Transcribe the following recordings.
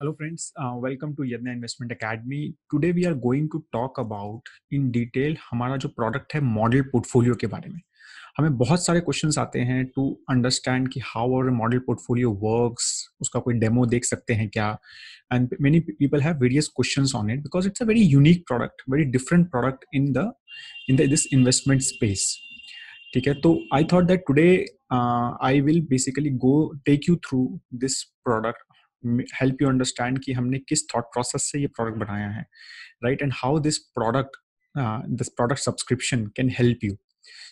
Hello friends, uh, welcome to Yadna Investment Academy. Today we are going to talk about in detail हमारा जो product है model portfolio के बारे में हमें बहुत सारे क्वेश्चंस आते हैं टू अंडरस्टैंड कि हाउ और मॉडल पोर्टफोलियो वर्क्स उसका कोई डेमो देख सकते हैं क्या and many people have various questions on it because it's a very unique product very different product in the in the this investment space ठीक है तो I thought that today I will basically go take you through this product help you understand कि हमने किस thought process से ये product बनाया है right and how this product this product subscription can help you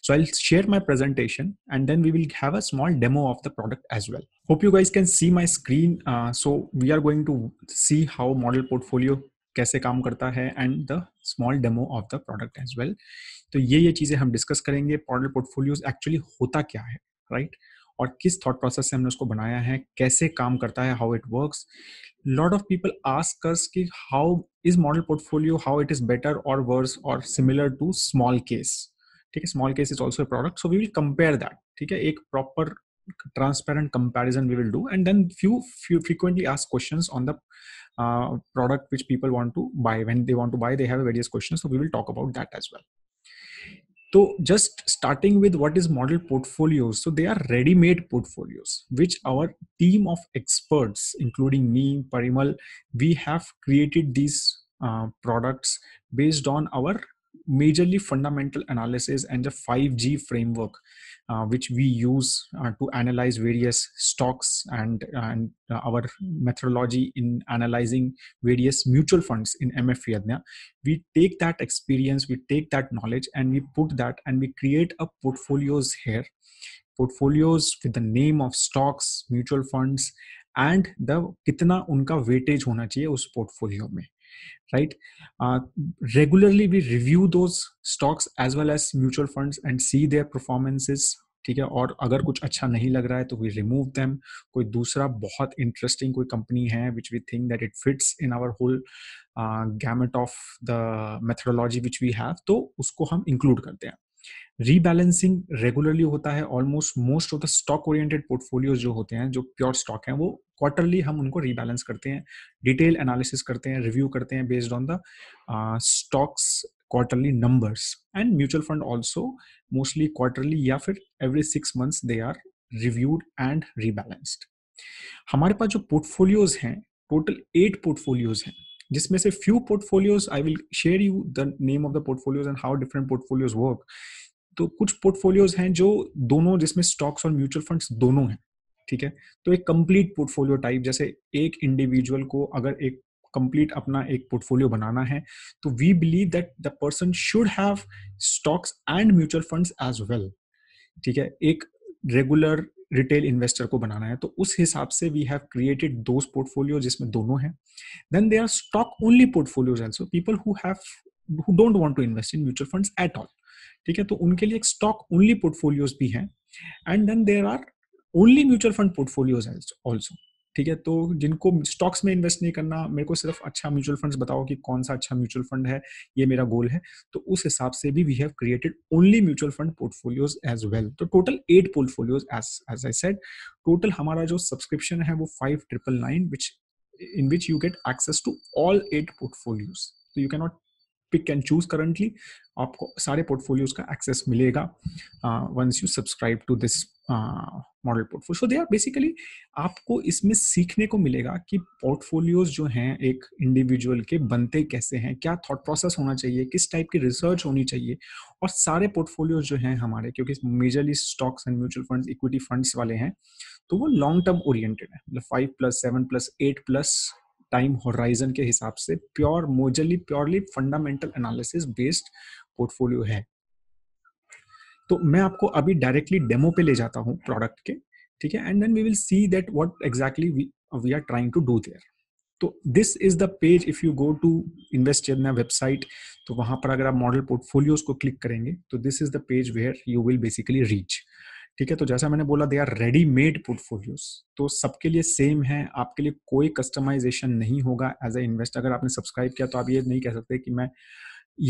so I share my presentation and then we will have a small demo of the product as well hope you guys can see my screen so we are going to see how model portfolio कैसे काम करता है and the small demo of the product as well तो ये ये चीजें हम discuss करेंगे मॉडल पोर्टफोलियो एक्चुअली होता क्या है राइट right? और किस थॉट प्रोसेस से हमने उसको बनाया है कैसे काम करता है how it work lot of people ask us कि how is model portfolio how it is better or worse or similar to small case ठीक है small case is also product so we will compare that ठीक है एक proper transparent comparison we will do and then few few frequently ask question on the product which people want to buy when they want to buy they have various question so we will talk about that as well So just starting with what is model portfolios. So they are ready-made portfolios, which our team of experts, including me, Parimal, we have created these uh, products based on our majorly fundamental analysis and the 5G framework, uh, which we use uh, to analyze various stocks and, and uh, our methodology in analyzing various mutual funds in MF Yadnya. We take that experience, we take that knowledge, and we put that and we create a portfolios here portfolios with the name of stocks mutual funds and the कितना उनका weightage होना चाहिए उस portfolio में right uh, regularly we review those stocks as well as mutual funds and see their performances ठीक है और अगर कुछ अच्छा नहीं लग रहा है तो वी रिमूव देम कोई दूसरा बहुत इंटरेस्टिंग कोई कंपनी है which we think that it fits in our whole gamut of the methodology which we have तो उसको हम इंक्लूड करते हैं रीबैलेंसिंग रेगुलरली होता है almost most of the stock oriented portfolios जो होते हैं जो प्योर स्टॉक हैं वो क्वार्टरली हम उनको रीबैलेंस करते हैं डिटेल एनालिसिस करते हैं रिव्यू करते हैं based on the stocks quarterly numbers and mutual fund also mostly quarterly या फिर every six months they are reviewed and rebalanced हमारे पास जो पोर्टफोलियोज हैं टोटल एट पोर्टफोलियोज हैं जिसमें से few portfolios I will share you the name of the portfolios and how different portfolios work तो कुछ पोर्टफोलियोज हैं जो दोनों जिसमें स्टॉक्स और म्यूचुअल फंड्स दोनों हैं ठीक है तो एक कंप्लीट पोर्टफोलियो टाइप जैसे एक इंडिविजुअल को अगर एक कंप्लीट अपना एक पोर्टफोलियो बनाना है तो we believe that the person should have stocks and mutual funds as well ठीक है एक रेगुलर रिटेल इन्वेस्टर को बनाना है तो उस हिसाब से वी हैव क्रिएटेड दो पोर्टफोलियो जिसमें दोनों हैं then they are stock only portfolios also people who have want to invest in mutual fund at all ठीक है तो उनके लिए एक स्टॉक ओनली पोर्टफोलियोज भी हैं and then there are only mutual fund portfolios also ठीक है तो जिनको स्टॉक्स में इन्वेस्ट नहीं करना मेरे को सिर्फ अच्छा म्यूचुअल फंड्स बताओ कि कौन सा अच्छा म्यूचुअल फंड है ये मेरा गोल है तो उस हिसाब से भी we have created only mutual fund portfolios as well तो total eight portfolios as as I said total हमारा जो सब्सक्रिप्शन है वो five triple nine which in which you get access to all eight portfolios तो you cannot pick and choose currently आपको सारे portfolios का access मिलेगा once you subscribe to this model portfolio so they are basically आपको इसमें सीखने को मिलेगा कि पोर्टफोलियोज जो हैं एक इंडिविजुअल के बनते कैसे हैं क्या थॉट प्रोसेस होना चाहिए किस टाइप की रिसर्च होनी चाहिए और सारे पोर्टफोलियोज जो हैं हमारे क्योंकि majorly stocks and mutual funds equity funds वाले हैं तो वो लॉन्ग टर्म ओरिएंटेड है मतलब five plus seven plus eight plus time horizon के हिसाब से pure mostly purely fundamental analysis based portfolio है तो मैं आपको अभी डायरेक्टली डेमो पे ले जाता हूँ प्रोडक्ट के ठीक है and then we will see that what exactly we are trying to do there तो this is the page if you go to invest in website तो वहां पर अगर आप मॉडल पोर्टफोलियोज को क्लिक करेंगे तो this is the page where you will basically reach ठीक है तो जैसा मैंने बोला they are ready made portfolios तो सबके लिए सेम है आपके लिए कोई कस्टमाइजेशन नहीं होगा एज ए इन्वेस्टर अगर आपने सब्सक्राइब किया तो आप ये नहीं कह सकते कि मैं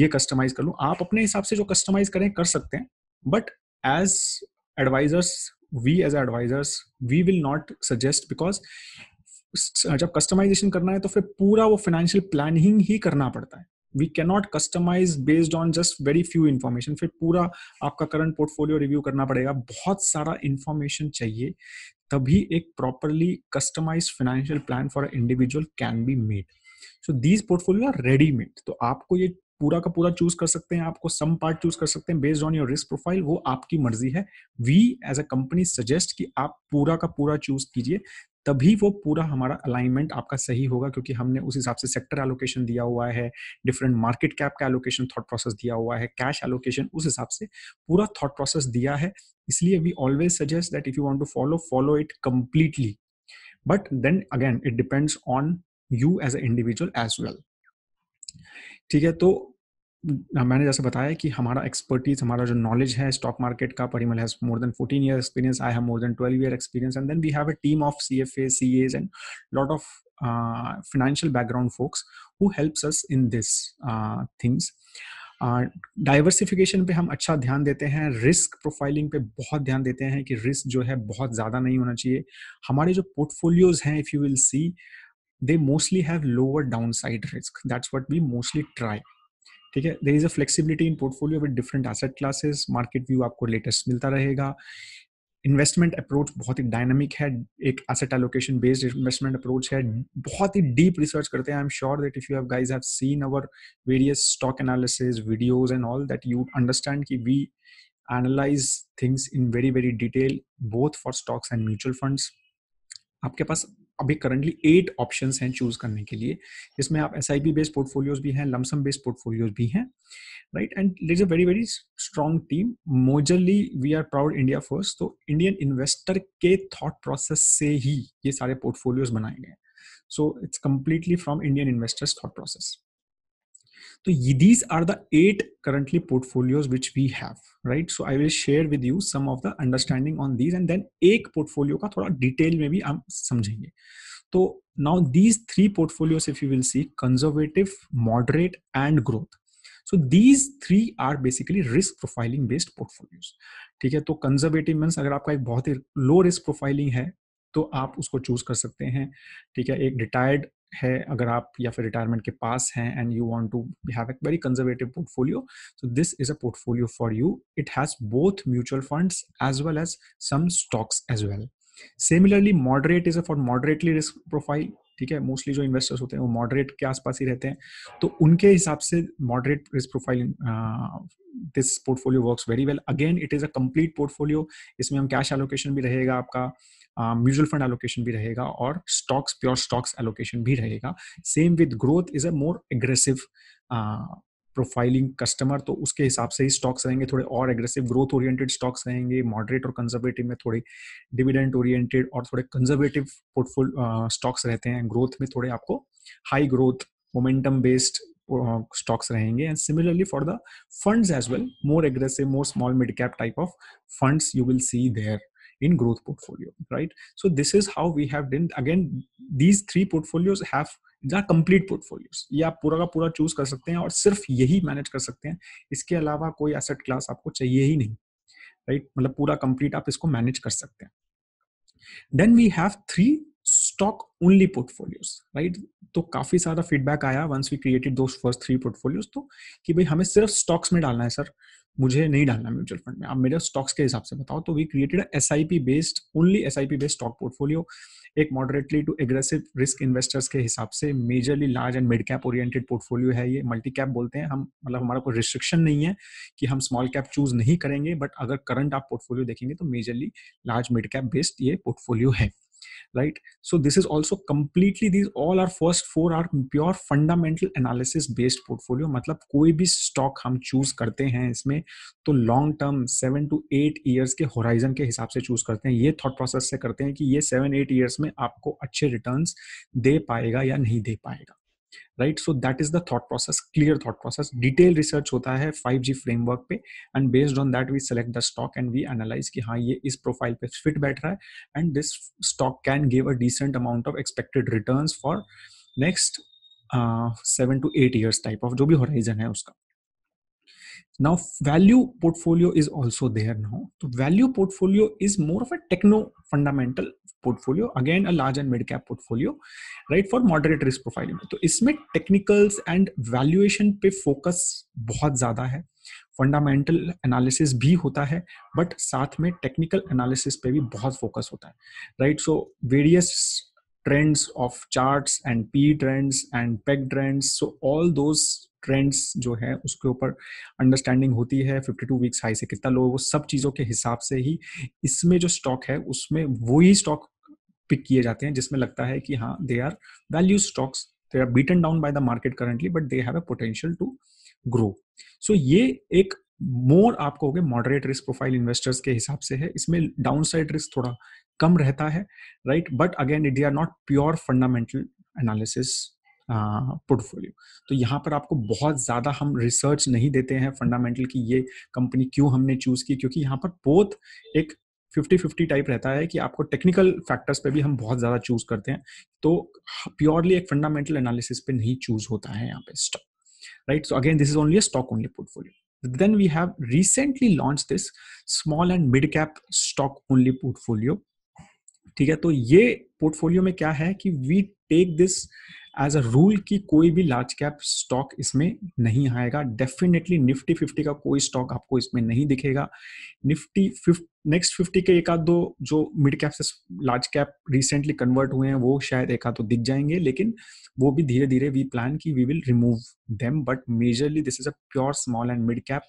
ये कस्टमाइज कर लूँ आप अपने हिसाब से जो कस्टमाइज करें कर सकते हैं but as advisers we as advisers we will not suggest because जब कस्टमाइजेशन करना है तो फिर पूरा वो फाइनेंशियल प्लानिंग ही करना पड़ता है we can not customise based on just very few information फिर पूरा आपका करंट पोर्टफोलियो रिव्यू करना पड़ेगा बहुत सारा इन्फॉर्मेशन चाहिए तभी एक properly customise financial plan for individual can be made so these portfolio are ready made तो आपको ये पूरा का पूरा चूज कर सकते हैं आपको सम पार्ट चूज कर सकते हैं based on your risk profile वो आपकी मर्जी है we as a company suggest कि आप पूरा का पूरा चूज कीजिए तभी वो पूरा हमारा अलाइनमेंट आपका सही होगा क्योंकि हमने उस हिसाब से सेक्टर एलोकेशन दिया हुआ है डिफरेंट मार्केट कैप का एलोकेशन थॉट प्रोसेस दिया हुआ है कैश एलोकेशन उस हिसाब से पूरा थॉट प्रोसेस दिया है इसलिए we always suggest that if you want to follow follow it completely but then again it depends on you as a individual as well ठीक है तो मैंने जैसे बताया कि हमारा एक्सपर्टीज हमारा जो नॉलेज है स्टॉक मार्केट का Parimal has more than 14 year experience I have more than 12 year experience and then we have a team of C F C as and lot of financial background folks who helps us in this things diversification पे हम अच्छा ध्यान देते हैं risk profiling पे बहुत ध्यान देते हैं कि रिस्क जो है बहुत ज़्यादा नहीं होना चाहिए हमारे जो पोर्टफोलियोज हैं if you will see they mostly have lower downside risk that's what we mostly try ठीक है there is a flexibility in portfolio with different asset classes market view आपको लेटेस्ट मिलता रहेगा इन्वेस्टमेंट अप्रोच बहुत ही dynamic है एक asset allocation based investment approach है बहुत ही डीप रिसर्च करते हैं I am sure that if you have guys have seen our various stock analysis videos and all that you understand कि we analyse things in very very detail both for stocks and mutual funds आपके पास अभी currently eight option हैं चूज करने के लिए जिसमें आप S I P based portfolios भी हैं लमसम बेस्ड पोर्टफोलियोज भी हैं right and is a very very strong team majorly we are proud India first तो इंडियन इन्वेस्टर के थॉट प्रोसेस से ही ये सारे पोर्टफोलियोज बनाए गए so it's completely from Indian investors thought process तो these are the eight currently portfolios which we have right so I will share with you some of the understanding on these and then एक portfolio का थोड़ा detail में भी हम समझेंगे तो now these three portfolios if you will see conservative moderate and growth so these three are basically risk profiling based portfolios ठीक है तो कंजर्वेटिव मीन्स अगर आपका एक बहुत ही लो रिस्क प्रोफाइलिंग है तो आप उसको चूज कर सकते हैं ठीक है एक रिटायर्ड है अगर आप या फिर रिटायरमेंट के पास हैं and you want to have a very conservative portfolio so this is a portfolio for you it has both mutual funds as well as some stocks as well similarly moderate is a for moderately risk profile ठीक है mostly जो investors होते हैं वो moderate के आसपास ही रहते हैं तो उनके हिसाब से moderate risk profile this portfolio works very well again it is a complete portfolio इसमें हम कैश एलोकेशन भी रहेगा आपका म्यूचुअल फंड एलोकेशन भी रहेगा और स्टॉक्स प्योर स्टॉक्स एलोकेशन भी रहेगा same with growth is a more aggressive profiling customer तो उसके हिसाब से ही स्टॉक्स रहेंगे थोड़े और एग्रेसिव ग्रोथ ओरिएंटेड स्टॉक्स रहेंगे मॉडरेट और कंजर्वेटिव में थोड़े डिविडेंड ओरिएंटेड और थोड़े कंजर्वेटिव पोर्टफोलियो स्टॉक्स रहते हैं ग्रोथ में थोड़े आपको high growth momentum based stocks रहेंगे and similarly for the funds as well more aggressive more small mid cap type of fund you will see there in growth portfolio right so this is how we have done again these three portfolios have जहाँ complete portfolios ये आप पूरा का पूरा choose कर सकते हैं और सिर्फ यही मैनेज कर सकते हैं इसके अलावा कोई एसेट क्लास आपको चाहिए ही नहीं राइट मतलब पूरा कंप्लीट आप इसको मैनेज कर सकते हैं then we have three stock only portfolios right तो काफी सारा फीडबैक आया वंस वी क्रिएटेड दो फर्स्ट थ्री पोर्टफोलियोज तो कि भाई हमें सिर्फ स्टॉक्स में डालना है सर मुझे नहीं डालना म्यूचुअल फंड में आप मेरे स्टॉक्स के हिसाब से बताओ तो we created S I P based only S I P based stock portfolio एक moderately to aggressive risk investors के हिसाब से majorly large and mid cap oriented portfolio है ये मल्टी कैप बोलते हैं हम मतलब हमारा कोई रिस्ट्रिक्शन नहीं है कि हम स्मॉल कैप चूज नहीं करेंगे बट अगर करंट आप पोर्टफोलियो देखेंगे तो majorly large mid cap based ये पोर्टफोलियो है right so this is also completely these all our first four are pure fundamental analysis based portfolio मतलब कोई भी स्टॉक हम चूज करते हैं इसमें तो long term seven to eight years के होराइजन के हिसाब से चूज करते हैं ये थॉट प्रोसेस से करते हैं कि ये सेवन एट ईयर्स में आपको अच्छे रिटर्न्स दे पाएगा या नहीं दे पाएगा right so that is the thought process clear thought process detail research होता है 5G फ्रेमवर्क पे and based on that we select the stock and we analyse कि हाँ ये इस प्रोफाइल पे फिट बैठ रहा है and this stock can give a decent amount of expected return for next seven to eight years type of जो भी होराइजन है उसका now value portfolio is also there now so value portfolio is more of a techno fundamental portfolio again a large and mid cap portfolio right for moderate risk profile to isme technicals and valuation pe focus bahut zyada hai fundamental analysis भी होता है but साथ में technical analysis पे भी बहुत focus होता है right so various trends of charts and P trends and peg trends so all those trends जो है उसके ऊपर अंडरस्टैंडिंग होती है 52 वीक्स हाई से कितना लोग वो सब चीज़ों के हिसाब से ही इसमें जो स्टॉक है उसमें वही स्टॉक पिक किए जाते हैं जिसमें लगता है कि हाँ they are value stocks they are beaten down by the market currently but they have a potential to grow so ये एक मोर आपको मॉडरेट रिस्क प्रोफाइल इन्वेस्टर्स के हिसाब से है इसमें डाउन साइड रिस्क थोड़ा कम रहता है right but again it they are not pure fundamental analysis portfolio तो यहाँ पर आपको बहुत ज़्यादा हम रिसर्च नहीं देते हैं फंडामेंटल की ये कंपनी क्यों हमने चूज़ की क्योंकि यहाँ पर बोथ एक फिफ्टी फिफ्टी टाइप रहता है कि आपको टेक्निकल फैक्टर्स पे भी हम बहुत ज़्यादा चूज़ करते हैं तो प्योरली एक फंडामेंटल एनालिसिस पे नहीं चूज़ होता है यहाँ पे stock right so again this is only stock only portfolio then we have recently launch this small and mid cap stock only portfolio ठीक है तो ये पोर्टफोलियो में क्या है कि we take this as a rule की कोई भी लार्ज कैप स्टॉक इसमें नहीं आएगा डेफिनेटली निफ्टी फिफ्टी का कोई स्टॉक आपको इसमें नहीं दिखेगा निफ्टी नेक्स्ट फिफ्टी के एक आध दो जो मिड कैप से लार्ज कैप रिसेंटली कन्वर्ट हुए हैं वो शायद एक आध तो दिख जाएंगे लेकिन वो भी धीरे धीरे वी प्लान की we will remove them but majorly this is a pure small and mid cap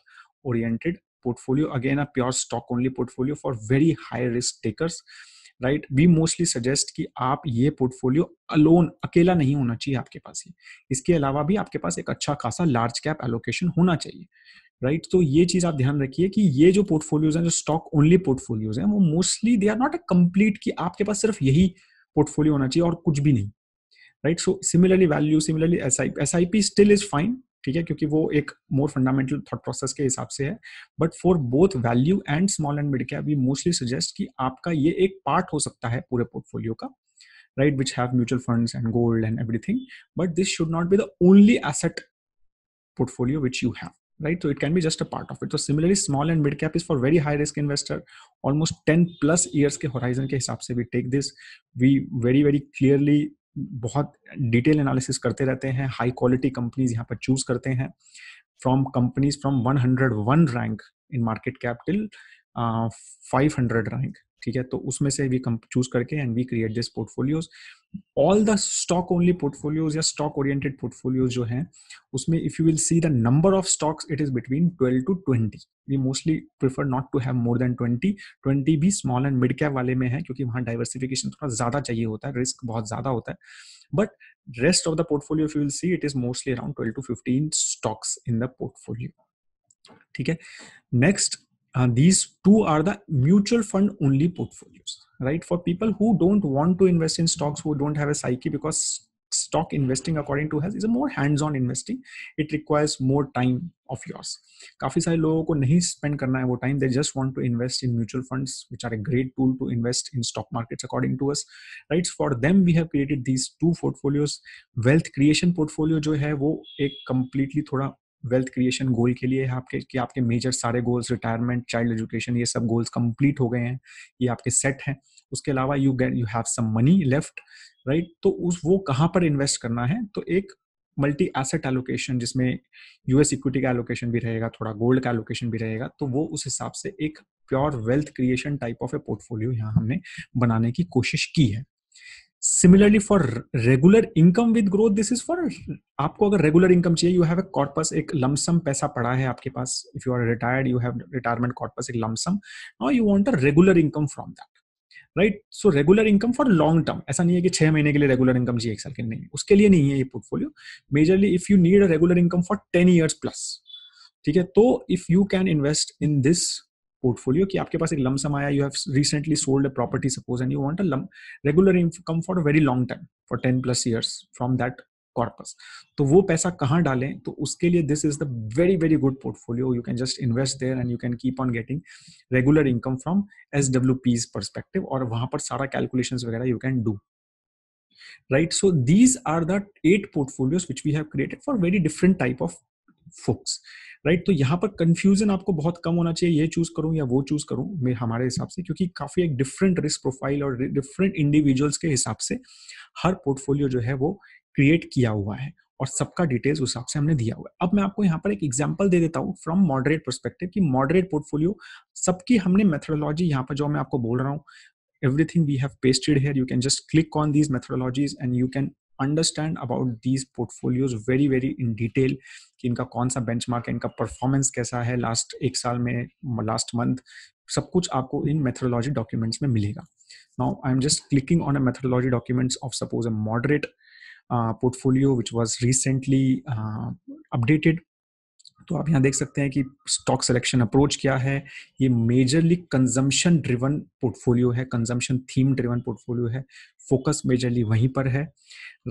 oriented portfolio again a pure stock only portfolio for very high risk takers right we mostly suggest कि आप ये portfolio alone अकेला नहीं होना चाहिए आपके पास ये इसके अलावा भी आपके पास एक अच्छा खासा लार्ज कैप एलोकेशन होना चाहिए राइट right? तो ये चीज आप ध्यान रखिए कि ये जो पोर्टफोलियोज हैं जो स्टॉक ओनली पोर्टफोलियोज हैं वो mostly they are not a complete कि आपके पास सिर्फ यही पोर्टफोलियो होना चाहिए और कुछ भी नहीं right so similarly value similarly S I S I P still is fine ठीक है क्योंकि वो एक मोर फंडामेंटल थॉट प्रोसेस के हिसाब से है but for both value and small and mid cap we mostly suggest कि आपका ये एक पार्ट हो सकता है पूरे पोर्टफोलियो का right which have mutual funds and gold and everything but this should not be the only asset portfolio which you have right तो it can be just a part of it तो similarly small and mid cap is for very high risk investor almost ten plus years के horizon के हिसाब से we take this we very very clearly बहुत detail analysis करते रहते हैं high quality companies यहाँ पर चूज करते हैं from companies from 101 rank in market cap till 500 rank ठीक है तो उसमें से वी चूज करके and we create this portfolios all the stock only portfolios या स्टॉक ओरिएंटेड पोर्टफोलियोज जो है उसमें if you will see the number of stocks it is between twelve to twenty we mostly prefer not to have more than twenty twenty भी small and mid cap वाले में है क्योंकि वहां diversification थोड़ा ज्यादा चाहिए होता है रिस्क बहुत ज्यादा होता है but rest of the portfolio you will see it is mostly around twelve to fifteen stocks in the portfolio ठीक है next Uh, these two are the mutual fund only portfolios right for people who don't want to invest in stocks who don't have a psyche because stock investing according to us is a more hands-on investing it requires more time of yours kafi sai logo nahi spend karna hai wo time they just want to invest in mutual funds which are a great tool to invest in stock markets according to us right for them we have created these two portfolios wealth creation portfolio jo hai wo ek completely thoda wealth creation goal के लिए आपके कि आपके major सारे goals retirement child education ये सब goals complete हो गए हैं ये आपके सेट हैं उसके अलावा you get you have some money left right तो उस वो कहाँ पर इन्वेस्ट करना है तो एक मल्टी एसेट एलोकेशन जिसमें यूएस इक्विटी का एलोकेशन भी रहेगा थोड़ा गोल्ड का एलोकेशन भी रहेगा तो वो उस हिसाब से एक pure wealth creation type of a portfolio यहाँ हमने बनाने की कोशिश की है similarly for regular income with growth this is for आपको अगर रेगुलर इनकम चाहिए यू हैव ए कॉर्पस एक लमसम पैसा पड़ा है आपके पास if you are retired you have retirement corpus एक lump sum now you want a regular income from that right so regular income for long term ऐसा नहीं है कि छह महीने के लिए रेगुलर इनकम चाहिए एक साल के नहीं उसके लिए नहीं है ये portfolio majorly if you need a regular income for ten years plus ठीक है तो if you can invest in this portfolio कि आपके पास एक लम सम आया you have recently sold a property suppose and you want a regular income for a very long time for ten plus years from that corpus तो वो पैसा कहाँ डालें तो उसके लिए this is the very very good portfolio you can just invest there and you can keep on getting regular income from S W Ps perspective और वहां पर सारा कैलकुलेशन वगैरह you can do right so these are the eight portfolios which we have created for very different type of folks right तो यहाँ पर confusion आपको बहुत कम होना चाहिए ये चूज करूँ या वो चूज करूँ हमारे हिसाब से क्योंकि काफी एक डिफरेंट रिस्क प्रोफाइल और डिफरेंट इंडिविजुअल्स के हिसाब से हर पोर्टफोलियो जो है वो क्रिएट किया हुआ है और सबका डिटेल्स उस हिसाब से हमने दिया हुआ है अब मैं आपको यहाँ पर एक एग्जाम्पल दे देता हूँ फ्रॉम मॉडरेट परस्पेक्टिव कि मॉडरेट पोर्टफोलियो सबकी हमने मेथडोलॉजी यहाँ पर जो मैं आपको बोल रहा हूँ everything we have pasted here you can just click on these methodologies and you can understand about these portfolios very very in detail कि इनका कौन सा बेंच है इनका परफॉर्मेंस कैसा है लास्ट एक साल में लास्ट मंथ सब कुछ आपको इन मेथोलॉजी डॉक्यूमेंट्स में मिलेगा now I am just clicking on a methodology documents of suppose a moderate portfolio which was recently updated तो आप यहाँ देख सकते हैं कि स्टॉक सिलेक्शन अप्रोच क्या है ये मेजरली कंजम्पशन ड्रिवन पोर्टफोलियो है कंजम्पशन थीम ड्रिवन पोर्टफोलियो है फोकस मेजरली वहीं पर है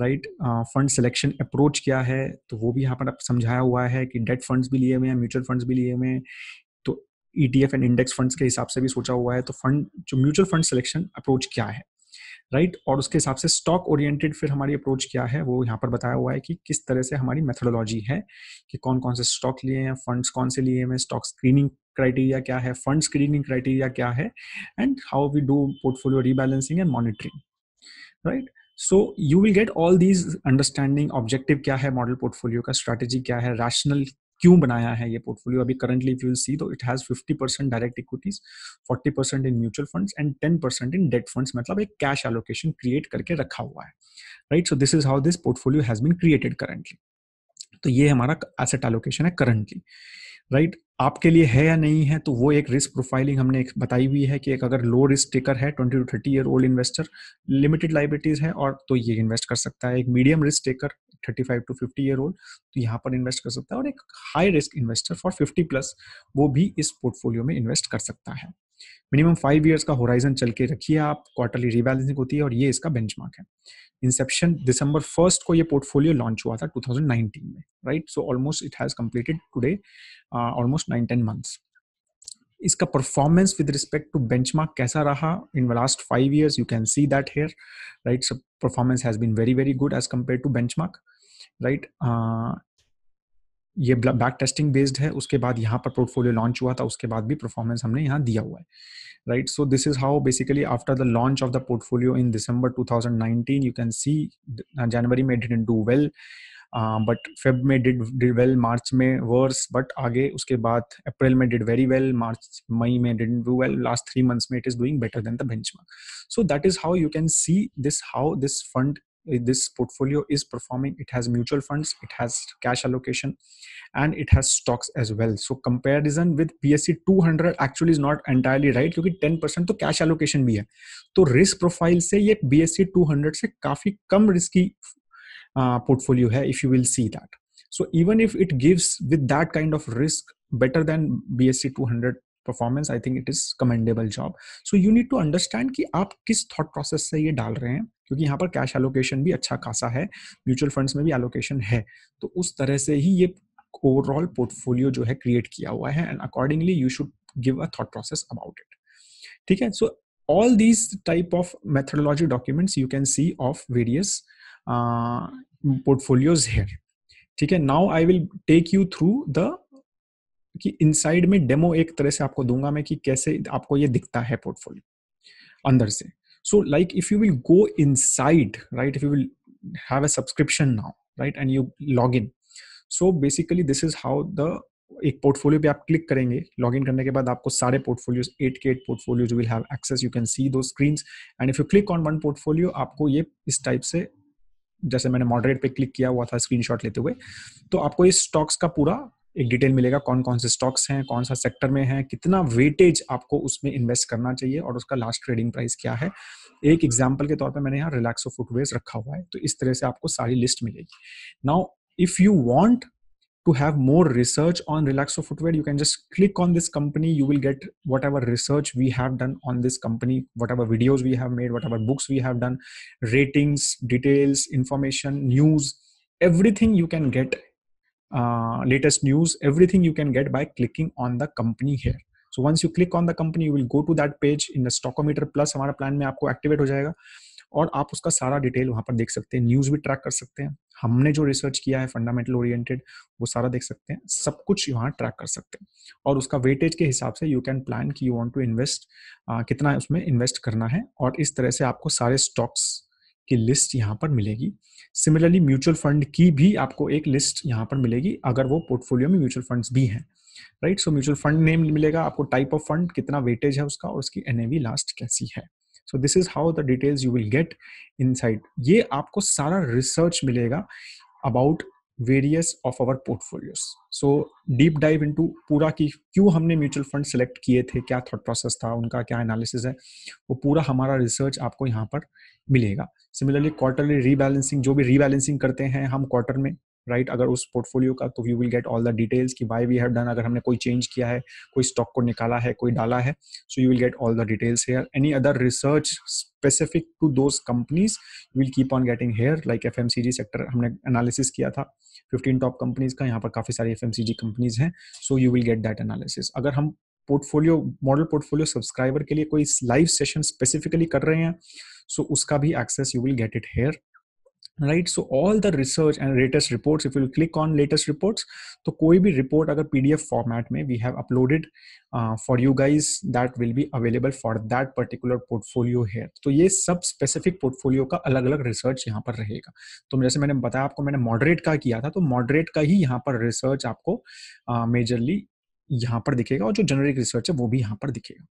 राइट फंड सिलेक्शन अप्रोच क्या है तो वो भी यहाँ पर आप समझाया हुआ है कि डेट फंड्स भी लिए हुए हैं म्यूचुअल फंड्स भी लिए हुए हैं तो ई एंड इंडेक्स फंड्स के हिसाब से भी सोचा हुआ है तो फंड जो म्यूचुअल फंड सिलेक्शन अप्रोच क्या है राइट right? और उसके हिसाब से स्टॉक ओरिएंटेड फिर हमारी अप्रोच क्या है वो यहाँ पर बताया हुआ है कि किस तरह से हमारी मेथोडोलॉजी है कि कौन कौन से स्टॉक लिए हैं फंड्स कौन से लिए हैं स्टॉक स्क्रीनिंग क्राइटेरिया क्या है फंड स्क्रीनिंग क्राइटेरिया क्या है and how we do portfolio rebalancing and monitoring right so you will get all these understanding objective क्या है मॉडल पोर्टफोलियो का स्ट्रैटेजी क्या है रैशनल क्यों बनाया है ये पोर्टफोलियो अभी करंटली यू विल सी तो it has 50 percent direct equities 40 percent in mutual funds and 10 percent in debt funds मतलब एक कैश एलोकेशन क्रिएट करके रखा हुआ है right so this is how this portfolio has been created currently तो ये हमारा एसेट एलोकेशन है करंटली राइट right? आपके लिए है या नहीं है तो वो एक रिस्क प्रोफाइलिंग हमने एक बताई हुई है कि एक अगर लो रिस्क टेकर है twenty to thirty year old investor limited liabilities है और तो ये इन्वेस्ट कर सकता है एक medium risk taker thirty five to fifty year old तो यहाँ पर इन्वेस्ट कर सकता है और एक high risk investor for fifty plus वो भी इस पोर्टफोलियो में इन्वेस्ट कर सकता है मिनिमम फाइव ईयर्स का होराइजन चल के रखिए आप क्वार्टरली रीबैलेंसिंग होती है और ये इसका बेंचमार्क है इंसेप्शन दिसंबर फर्स्ट को ये पोर्टफोलियो लॉन्च हुआ था 2019 में right so almost it has completed today almost nine ten months इसका performance with respect to benchmark कैसा रहा in last five years you can see that here right performance has been very very good as compare to benchmark right ये back testing based है उसके बाद यहाँ पर portfolio launch हुआ था उसके बाद भी परफॉर्मेंस हमने यहाँ दिया हुआ है right so this is how basically after the launch of the portfolio in December 2019 you can see जनवरी में didn't do well but Feb में डिड डिड वेल मार्च में वर्स बट आगे उसके बाद अप्रैल में डिड वेरी वेल मार्च मई में did do well last three months में it is doing better than the bench so that is how you can see this how this fund this portfolio is performing it has mutual funds it has cash allocation and it has stocks as well so comparison with BSC 200 actually is not entirely right because 10 percent to cash allocation bhi hai. so risk profile say yet bsc 200 se kafi kam risky uh, portfolio hai if you will see that so even if it gives with that kind of risk better than bsc 200 performance I think it is commendable job so you need to understand कि आप किस thought process से ये डाल रहे हैं क्योंकि यहाँ पर कैश एलोकेशन भी अच्छा खासा है म्यूचुअल फंड्स में भी एलोकेशन है तो उस तरह से ही ये ओवरऑल पोर्टफोलियो जो है क्रिएट किया हुआ है and accordingly you should give a thought process about it ठीक है so all these type of methodology documents you can see of various portfolios portfolios ठीक है now I will take you through the कि inside में demo एक तरह से आपको दूंगा मैं कि कैसे आपको ये दिखता है पोर्टफोलियो अंदर से so like if you will go inside right if you will have a subscription now right and you log in so basically this is how the एक पोर्टफोलियो पे आप क्लिक करेंगे लॉग इन करने के बाद आपको सारे पोर्टफोलियोज एट के eight portfolios will have access you can see दो screen and if you click on one portfolio आपको ये इस टाइप से जैसे मैंने मॉडरेट पे क्लिक किया हुआ था स्क्रीनशॉट लेते हुए तो आपको इस स्टॉक्स का पूरा एक डिटेल मिलेगा कौन कौन से स्टॉक्स हैं कौन सा सेक्टर में है कितना वेटेज आपको उसमें इन्वेस्ट करना चाहिए और उसका लास्ट ट्रेडिंग प्राइस क्या है एक एग्जाम्पल के तौर पर मैंने यहाँ रिलैक्सो फुटवेयर रखा हुआ है तो इस तरह से आपको सारी लिस्ट मिलेगी now if you want to have more research on Relaxo Footwear, you can just click on this company. You will get whatever research we have done on this company, whatever videos we have made, whatever books we have done, ratings, details, information, news, everything you can get Uh, latest news everything you can get by clicking on the company here so once you click on the company you will go to that page in the stockometer plus हमारा plan में आपको activate हो जाएगा और आप उसका सारा detail वहां पर देख सकते हैं न्यूज भी ट्रैक कर सकते हैं हमने जो रिसर्च किया है फंडामेंटल ओरिएंटेड वो सारा देख सकते हैं सब कुछ यहाँ ट्रैक कर सकते हैं और उसका वेटेज के हिसाब से यू कैन प्लान कि यू वांट टू इन्वेस्ट कितना उसमें इन्वेस्ट करना है और इस तरह से आपको सारे स्टॉक्स की लिस्ट यहाँ पर मिलेगी सिमिलरली म्यूचुअल फंड की भी आपको एक लिस्ट यहाँ पर मिलेगी अगर वो पोर्टफोलियो में म्यूचुअल फंड्स भी हैं right so mutual fund name मिलेगा आपको टाइप ऑफ फंड कितना वेटेज है उसका और उसकी एन लास्ट कैसी है so this is how the details you will get in ये आपको सारा रिसर्च मिलेगा about of our portfolio so deep dive into पूरा कि क्यों हमने म्यूचुअल फंड सेलेक्ट किए थे क्या थॉट प्रोसेस था उनका क्या एनालिसिस है वो पूरा हमारा रिसर्च आपको यहाँ पर मिलेगा सिमिलरली क्वार्टरली रीबैलेंसिंग जो भी रीबैलेंसिंग करते हैं हम क्वार्टर में राइट right? अगर उस पोर्टफोलियो का तो you will get all the details कि वाई वी हैव डन अगर हमने कोई चेंज किया है कोई स्टॉक को निकाला है कोई डाला है so you will get all the details here any other research specific to those companies will keep on getting here like F sector हमने एनालिसिस किया था फिफ्टीन टॉप कंपनीज का यहाँ पर काफ़ी सारी एफ कंपनीज हैं so you will get that analysis अगर हम पोर्टफोलियो मॉडल पोर्टफोलियो सब्सक्राइबर के लिए कोई लाइव सेशन स्पेसिफिकली कर रहे हैं सो so उसका भी access you will get it here right so all the research and latest report if you click on latest report तो कोई भी रिपोर्ट अगर पीडीएफ फॉर्मेट में we have uploaded for you guys that will be available for that particular portfolio here तो ये सब specific portfolio का अलग अलग रिसर्च यहाँ पर रहेगा तो जैसे मैंने बताया आपको मैंने मॉडरेट का किया था तो मॉडरेट का ही यहाँ पर रिसर्च आपको मेजरली uh, यहाँ पर दिखेगा और जो जेनरिक रिसर्च है वो भी यहाँ पर दिखेगा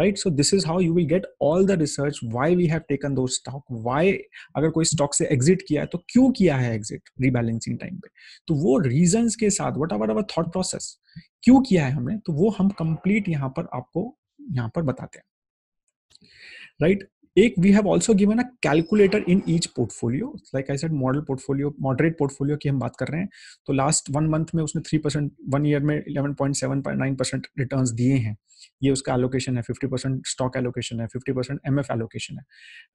right so this is how you will get all the research why we have taken दो स्टॉक वाई अगर कोई स्टॉक से एग्जिट किया है तो क्यों किया है एग्जिट रीबैलेंसिंग टाइम पे तो वो रीजन के साथ what our our thought process क्यों किया है हमने तो वो हम कंप्लीट यहाँ पर आपको यहाँ पर बताते हैं राइट right? एक we have also given a calculator in each portfolio like I said model portfolio moderate portfolio की हम बात कर रहे हैं तो लास्ट वन मंथ में उसने थ्री परसेंट वन ईयर में नाइन परसेंट रिटर्न दिए हैं ये उसका एलोकेशन है फिफ्टी परसेंट स्टॉक एलोकेशन है फिफ्टी परसेंट एम एलोकेशन है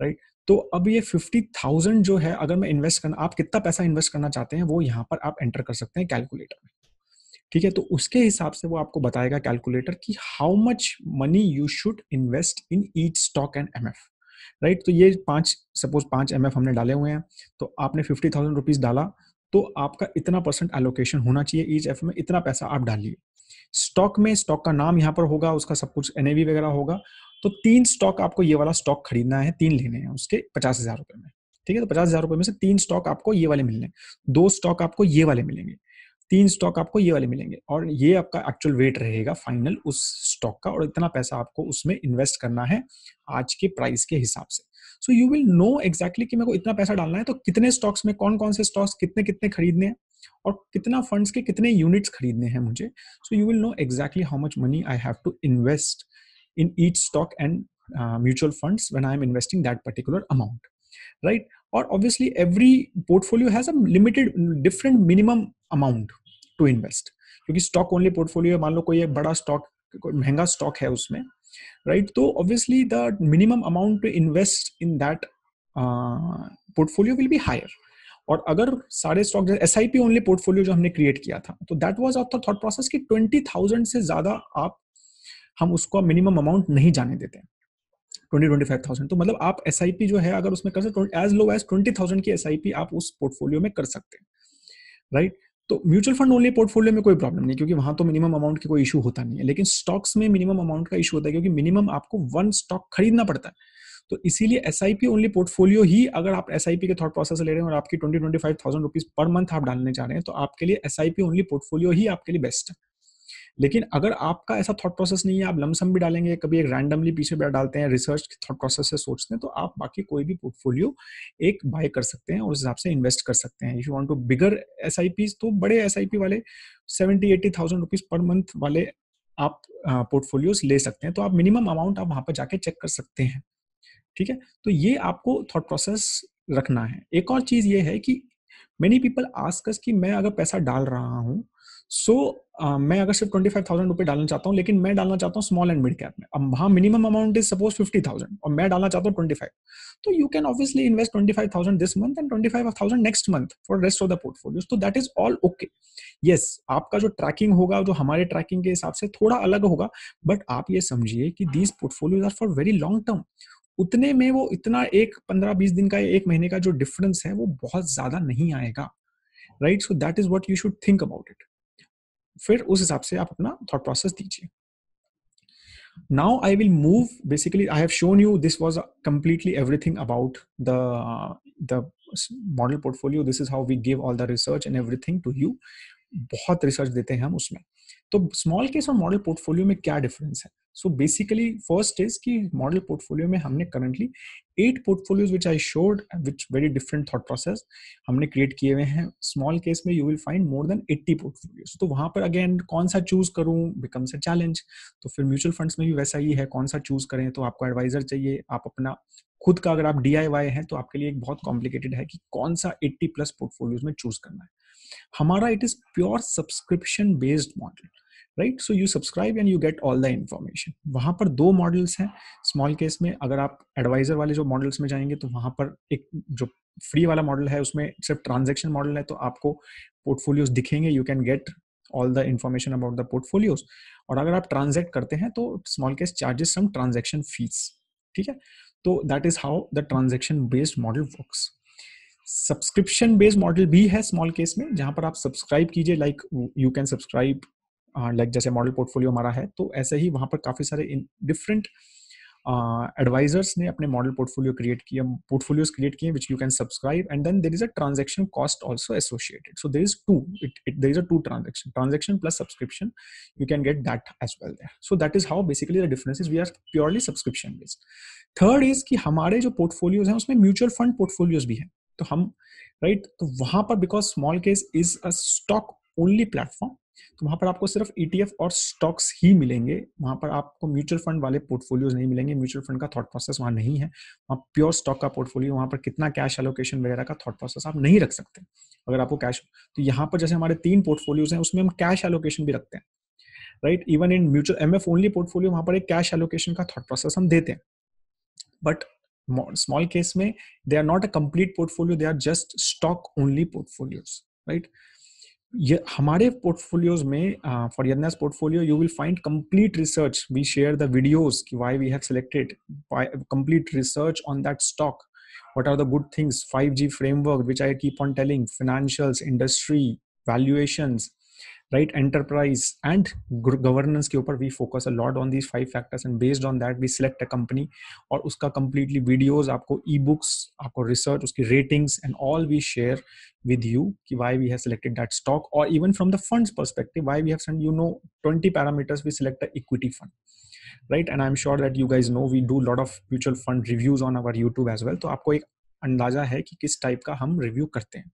राइट तो अब ये फिफ्टी थाउजेंड जो है अगर मैं इन्वेस्ट करना आप कितना पैसा इन्वेस्ट करना चाहते हैं वो यहाँ पर आप एंटर कर सकते हैं कैलकुलेटर में ठीक है तो उसके हिसाब से वो आपको बताएगा कैलकुलेटर कि how much money you should invest in each stock and M F right तो ये पांच सपोज पांच एम हमने डाले हुए हैं तो आपने फिफ्टी थाउजेंड रुपीज़ डाला तो आपका इतना परसेंट एलोकेशन होना चाहिए ईच एफ में इतना पैसा आप डालिए स्टॉक में स्टॉक का नाम यहाँ पर होगा उसका सब कुछ एन वगैरह होगा तो तीन स्टॉक आपको ये वाला स्टॉक खरीदना है तीन लेने हैं उसके पचास हजार में ठीक है तो पचास हजार में से तीन स्टॉक आपको ये वाले मिलने दो स्टॉक आपको ये वाले मिलेंगे तीन स्टॉक आपको ये वाले मिलेंगे और ये आपका एक्चुअल वेट रहेगा फाइनल उस स्टॉक का और इतना पैसा आपको उसमें इन्वेस्ट करना है आज के प्राइस के हिसाब से so you will know exactly कि मेरे को इतना पैसा डालना है तो कितने स्टॉक्स में कौन कौन से स्टॉक्स कितने कितने खरीदने हैं और कितना फंड्स के कितने यूनिट्स खरीदने हैं मुझे so you will know exactly how much money I have to invest in each stock and mutual funds when I am investing that particular amount right और obviously every portfolio has limited different minimum amount to invest क्योंकि stock only portfolio मान लो कोई एक बड़ा stock महंगा stock है उसमें राइट तो obviously the minimum amount to invest in that portfolio will be higher और अगर सारे stock S I P only portfolio जो हमने क्रिएट किया था तो that was of thought process कि ट्वेंटी थाउजेंड से ज्यादा आप हम उसको मिनिमम अमाउंट नहीं जाने देते हैं तो मतलब आप एस जो है अगर उसमें कर सकते as low as twenty thousand की एस आप उस पोर्टफोलियो में कर सकते हैं राइट right? तो म्यूचुअल फंड ओनली पोर्टफोलियो में कोई प्रॉब्लम नहीं क्योंकि वहां तो मिनिमम अमाउंट की कोई इशू होता नहीं है लेकिन स्टॉक्स में मिनिमम अमाउंट का इशू होता है क्योंकि मिनिमम आपको वन स्टॉक खरीदना पड़ता है तो इसीलिए S I P only portfolio ही अगर आप एस आई पी के थॉट प्रोसेस ले रहे हैं और आपकी twenty twenty five thousand rupees per month आप डालने जा रहे हैं तो आपके लिए S I P only portfolio ही आपके लिए बेस्ट है लेकिन अगर आपका ऐसा थॉट प्रोसेस नहीं है आप लमसम भी डालेंगे कभी एक रैंडमली पीछे बैठ डालते हैं रिसर्च के थॉट प्रोसेस से सोचते हैं तो आप बाकी कोई भी पोर्टफोलियो एक बाय कर सकते हैं और उस हिसाब से इन्वेस्ट कर सकते हैं if you want to bigger S तो बड़े एस वाले seventy eighty thousand rupees per month वाले आप पोर्टफोलियोज ले सकते हैं तो आप मिनिमम अमाउंट आप वहां पर जाके चेक कर सकते हैं ठीक है तो ये आपको थॉट प्रोसेस रखना है एक और चीज ये है कि मेनी पीपल आस्कस कि मैं अगर पैसा डाल रहा हूँ सो so, uh, मैं अगर सिर्फ ट्वेंटी फाइव थाउजेंड रुपए डालना चाहता हूँ लेकिन मैं डालना चाहता हूँ स्मॉल एंड मिड कैप में अब वहाँ minimum amount is suppose fifty thousand और मैं डालना चाहता हूँ ट्वेंटी फाइव तो you can obviously invest twenty five thousand this month and twenty five thousand next month for rest of the portfolio तो that is all okay yes आपका जो trekking होगा जो हमारे ट्रैकिंग के हिसाब से थोड़ा अलग होगा बट आप ये समझिए कि these portfolios are for very long term उतने में वो इतना एक पंद्रह बीस दिन का एक महीने का जो डिफरेंस है वो बहुत ज्यादा नहीं आएगा right so that is what you should think about it फिर उस हिसाब से आप अपना थॉट प्रोसेस दीजिए now I will move basically I have shown you this was completely everything about the the model portfolio this is how we give all the research and everything to you बहुत research देते हैं हम उसमें तो small case और model portfolio में क्या difference है सो बेसिकली फर्स्ट इज कि मॉडल पोर्टफोलियो में हमने currently eight portfolios which I showed which very different thought process हमने क्रिएट किए हुए हैं स्मॉल केस में you will find more than eighty portfolios तो वहां पर अगेन कौन सा चूज करूँ बिकम्स अ चैलेंज तो फिर म्यूचुअल फंड्स में भी वैसा ही है कौन सा चूज करें तो आपको एडवाइजर चाहिए आप अपना खुद का अगर आप डी है तो आपके लिए एक बहुत कॉम्प्लिकेटेड है कि कौन सा एट्टी प्लस पोर्टफोलियोज में चूज करना है हमारा it is pure subscription based model right so you subscribe and you get all the information वहां पर दो मॉडल्स हैं स्मॉल केस में अगर आप एडवाइजर वाले जो मॉडल्स में जाएंगे तो वहां पर एक जो फ्री वाला मॉडल है उसमें सिर्फ ट्रांजेक्शन मॉडल है तो आपको पोर्टफोलियोज दिखेंगे you can get all the information about the portfolios और अगर आप ट्रांजेक्ट करते हैं तो small case charges some transaction fees ठीक है तो that is how the transaction based model works subscription based model भी है स्मॉल केस में जहां पर आप सब्सक्राइब कीजिए like you can subscribe like जैसे मॉडल पोर्टफोलियो हमारा है तो ऐसे ही वहां पर काफी सारे डिफरेंट एडवाइजर्स uh, ने अपने मॉडल पोर्टफोलियो क्रिएट किया पोर्टफोलियोज क्रिएट किए which you can subscribe and then there is a transaction cost also associated so there is to it it there is a to transaction transaction plus subscription you can get that as well there so that is how basically the difference is we are purely subscription based third is कि हमारे जो पोर्टफोलियोज हैं उसमें mutual fund portfolios भी हैं तो हम राइट right? तो वहां पर because small case is a stock only platform तो वहां पर आपको सिर्फ ईटीएफ e और स्टॉक्स ही मिलेंगे वहां पर आपको म्यूचुअल फंड वाले पोर्टफोलियोज नहीं मिलेंगे म्यूचुअल फंड का थॉट प्रोसेस वहां नहीं है वहां प्योर स्टॉक का पोर्टफोलियो वहां पर कितना कैश एलोकेशन वगैरह का थॉट प्रोसेस आप नहीं रख सकते अगर आपको कैश तो यहाँ पर जैसे हमारे तीन पोर्टफोलियोज हैं उसमें हम कैश एलोकेशन भी रखते हैं right even in mutual M only portfolio वहां पर एक कैश एलोकेशन का थॉट प्रोसेस हम देते हैं बट small case में they are not a complete portfolio they are just stock only portfolios right ये हमारे पोर्टफोलियोज में फॉर यन्नास portfolio you will find complete research we share the videos कि why we have selected complete research on that stock what are the good things 5g framework which i keep on telling financials industry valuations right enterprise and governance ke upar we focus a lot on these five factors and based on that we select a company aur uska completely videos aapko ebooks aapko research uski ratings and all we share with you ki why we have selected that stock or even from the funds perspective why we have sent you know 20 parameters we select the equity fund right and i'm sure that you guys know we do lot of mutual fund reviews on our youtube as well to aapko ek andaaza hai ki kis type ka hum review karte hain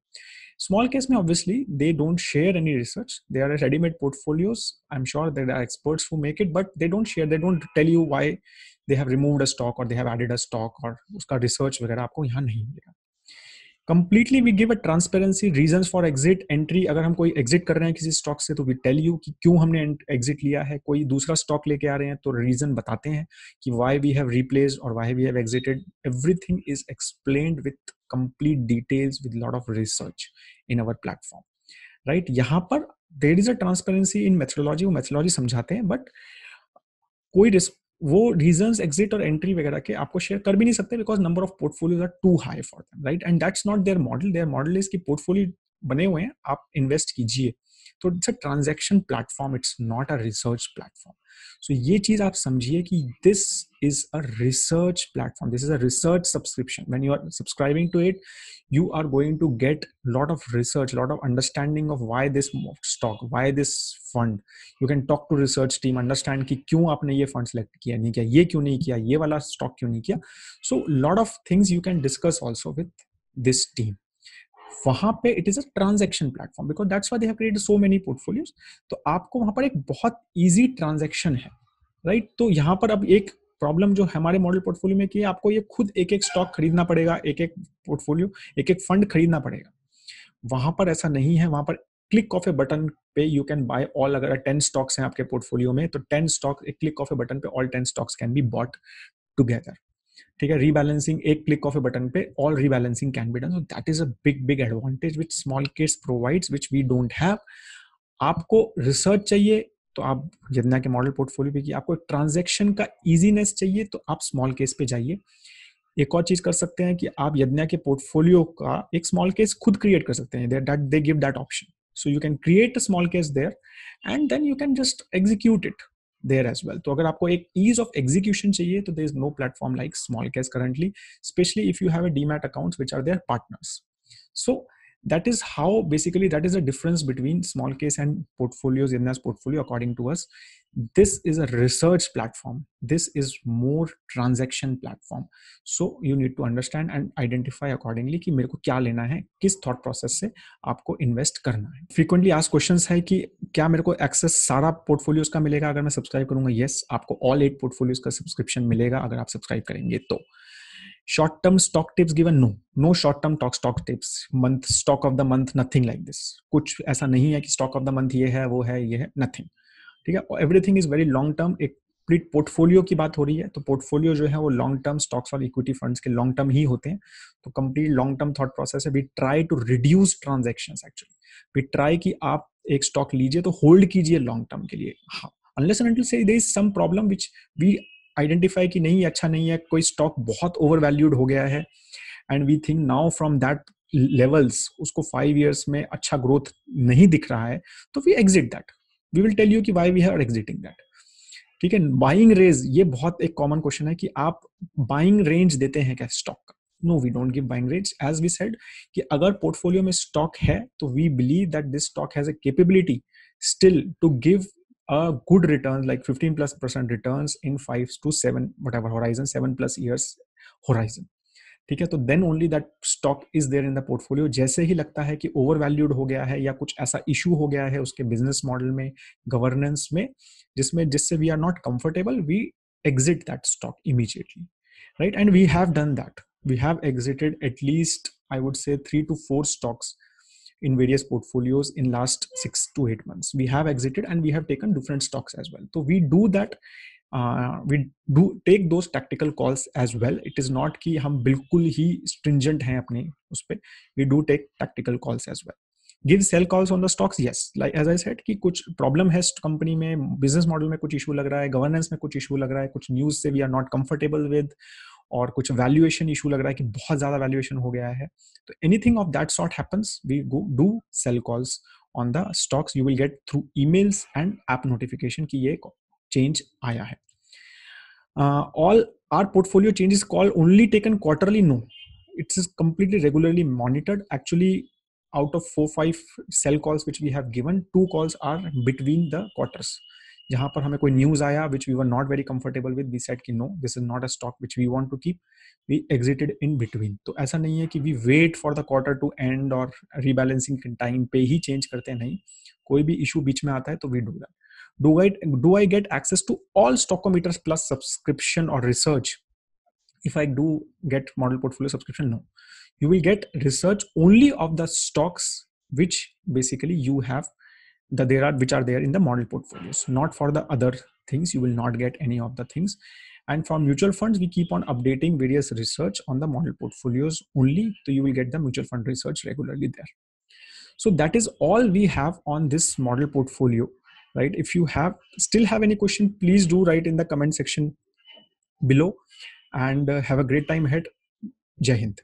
Small case may obviously they don't share any research. They are ready-made portfolios. I'm sure there are experts who make it, but they don't share. They don't tell you why they have removed a stock or they have added a stock or उसका research वगैरह आपको यहाँ नहीं मिलेगा. Completely we give a transparency reason for exit entry अगर हम कोई exit कर रहे हैं किसी स्टॉक से तो वी टेल यू कि क्यों हमने एग्जिट लिया है कोई दूसरा स्टॉक लेके आ रहे हैं तो रीजन बताते हैं कि वाई वी हैव रिप्लेस और why we have exited everything is explain with complete details with lot of research in our platform right यहां पर there is a transparency in methodology वो मेथोलॉजी समझाते हैं बट कोई वो रीजन एग्जिट और entry वगैरह के आपको शेयर कर भी नहीं सकते because number of portfolios are too high for them right and that's not their model their model is की पोर्टफोलियो बने हुए हैं आप इन्वेस्ट कीजिए तो it's a transaction platform it's not a research platform so ये चीज आप समझिए कि this is a research platform this is a research subscription when you are subscribing to it you are going to get lot of research lot of understanding of why this stock why this fund you can talk to research team understand कि क्यों आपने ये fund select किया नहीं किया ये क्यों नहीं किया ये वाला स्टॉक क्यों नहीं किया so lot of things you can discuss also with this team वहां पे it is a transaction platform because that's why they have created so many portfolios तो आपको वहां पर एक बहुत ईजी ट्रांजेक्शन है राइट right? तो यहाँ पर अब एक प्रॉब्लम जो हमारे मॉडल पोर्टफोलियो में की है आपको ये खुद एक एक स्टॉक खरीदना पड़ेगा एक एक पोर्टफोलियो एक एक फंड खरीदना पड़ेगा वहां पर ऐसा नहीं है वहां पर क्लिक ऑफ ए बटन पे यू कैन बाय ऑल अगर टेन स्टॉक्स हैं आपके पोर्टफोलियो में तो टेन स्टॉक एक क्लिक ऑफ ए बटन पे all ten stocks can be bought together ठीक है रीबैलेंसिंग एक क्लिक ऑफ ए बटन पे all rebalancing can be done so that is a big big advantage which small case provides which we don't have आपको research चाहिए तो आप जितना के मॉडल पोर्टफोलियो पे की आपको ट्रांजेक्शन का इजीनेस चाहिए तो आप स्मॉल केस पे जाइए एक और चीज कर सकते हैं कि आप यज्ञा के पोर्टफोलियो का एक स्मॉल केस खुद क्रिएट कर सकते हैं that they give that option so you can create a small case there and then you can just execute it there as well तो अगर आपको एक ईज ऑफ एग्जीक्यूशन चाहिए तो there is no platform like small cash currently specially if you have a demat accounts which are their partners so that is how basically that is the difference between small case and portfolios in as portfolio according to us this is a research platform this is more transaction platform so you need to understand and identify accordingly ki mereko kya lena hai kis thought process se aapko invest karna hai frequently asked questions hai ki kya mereko access sara portfolios ka milega agar main subscribe karunga yes aapko all eight portfolios ka subscription milega agar aap subscribe karenge to short term stock tips given no no short term stock stock tips month stock of the month nothing like this kuch aisa nahi hai ki stock of the month ye hai wo hai ye hai nothing ठीक है everything is very long term एक portfolio की बात हो रही है तो portfolio जो है वो लॉन्ग टर्म स्टॉक्स और इक्विटी फंड्स के लॉन्ग टर्म ही होते हैं तो complete long term thought process है we try to reduce transaction actually we try कि आप एक स्टॉक लीजिए तो होल्ड कीजिए लॉन्ग टर्म के लिए अनलेस एंड से is some problem we identify कि नहीं अच्छा नहीं है कोई स्टॉक बहुत ओवर वैल्यूड हो गया है and we think now from that levels उसको फाइव ईयर्स में अच्छा ग्रोथ नहीं दिख रहा है तो we exit that we will tell you कि why we are exiting that ठीक है बाइंग रेंज ये बहुत एक कॉमन क्वेश्चन है कि आप बाइंग रेंज देते हैं क्या स्टॉक का no we don't give buying range as we said कि अगर पोर्टफोलियो में स्टॉक है तो we believe that this stock has a capability still to give a good returns like 15 plus percent returns in five to seven whatever horizon seven plus years horizon ठीक है तो then only that stock is there in the portfolio जैसे ही लगता है कि over valued हो गया है या कुछ ऐसा इशू हो गया है उसके बिजनेस मॉडल में गवर्नेंस में जिसमें जिससे we are not comfortable we exit that stock immediately right and we have done that we have exited at least I would say three to four stocks in various portfolios in last six to eight months we have exited and we have taken different stocks as well तो we do that we do take those tactical calls as well it is not कि हम बिल्कुल ही stringent हैं अपने उस पर we do take tactical calls as well give sell calls on the stocks yes like as I said कि कुछ प्रॉब्लम है कंपनी में बिजनेस मॉडल में कुछ इशू लग रहा है गवर्नेंस में कुछ इशू लग रहा है कुछ न्यूज से we are not comfortable with और कुछ वैल्यूएशन इशू लग रहा है कि बहुत ज्यादा वैल्यूएशन हो गया है तो anything of that sort happens we go do sell calls on the stocks you will get through emails and app notification की ये चेंज आया है all our portfolio change is call only taken quarterly no it's is completely regularly monitored actually out of four five sell calls which we have given two calls are between the quarters जहां पर हमें कोई news आया which we were not very comfortable with we said कि no this is not a stock which we want to keep we exited in between तो ऐसा नहीं है कि we wait for the quarter to end और rebalancing time पे ही change करते हैं नहीं कोई भी इशू बीच में आता है तो we do that do i do i get access to all stockometers plus subscription or research if i do get model portfolio subscription no you will get research only of the stocks which basically you have that there are which are there in the model portfolios not for the other things you will not get any of the things and from mutual funds we keep on updating various research on the model portfolios only so you will get the mutual fund research regularly there so that is all we have on this model portfolio right if you have still have any question please do write in the comment section below and uh, have a great time ahead jai hind